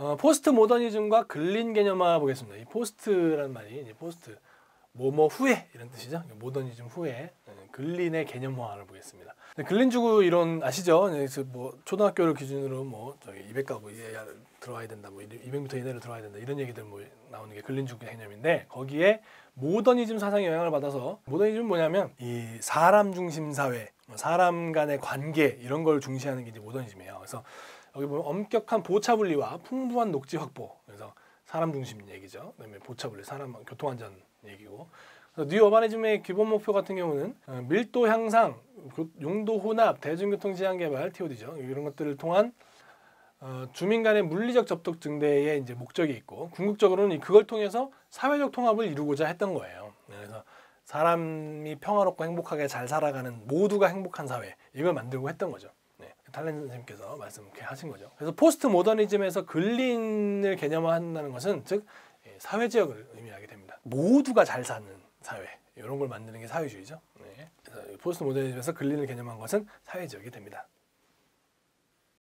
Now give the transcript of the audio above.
어, 포스트 모더니즘과 글린 개념화 보겠습니다. 이 포스트라는 말이 이제 포스트 뭐뭐 후에 이런 뜻이죠. 그러니까 모더니즘 후에 근린의 네, 개념화를 보겠습니다. 근린 주구 이론 아시죠? 네, 그 뭐 초등학교를 기준으로 뭐 저기 200가구 이하 들어와야 된다, 뭐 200m 이내로 들어와야 된다 이런 얘기들 뭐 나오는 게 근린 주구 개념인데 거기에 모더니즘 사상의 영향을 받아서 모더니즘 뭐냐면 이 사람 중심 사회, 뭐 사람 간의 관계 이런 걸 중시하는 게 이제 모더니즘이에요. 그래서 여기 보면 엄격한 보차 분리와 풍부한 녹지 확보. 그래서 사람 중심 얘기죠. 그다음에 보차 분리, 사람 교통 안전 얘기고. 뉴어바니즘의 기본 목표 같은 경우는 어, 밀도 향상, 그 용도 혼합, 대중교통 지향 개발 (TOD죠) 이런 것들을 통한 어, 주민 간의 물리적 접촉 증대의 이제 목적이 있고 궁극적으로는 그걸 통해서 사회적 통합을 이루고자 했던 거예요. 그래서 사람이 평화롭고 행복하게 잘 살아가는 모두가 행복한 사회 이걸 만들고 했던 거죠. 달렌 선생님께서 말씀 하신 거죠. 그래서 포스트 모더니즘에서 근린을 개념화한다는 것은 즉 예, 사회 지역을 의미하게 됩니다. 모두가 잘 사는 사회 이런 걸 만드는 게 사회주의죠. 네. 포스트 모더니즘에서 근린을 개념한 것은 사회 지역이 됩니다.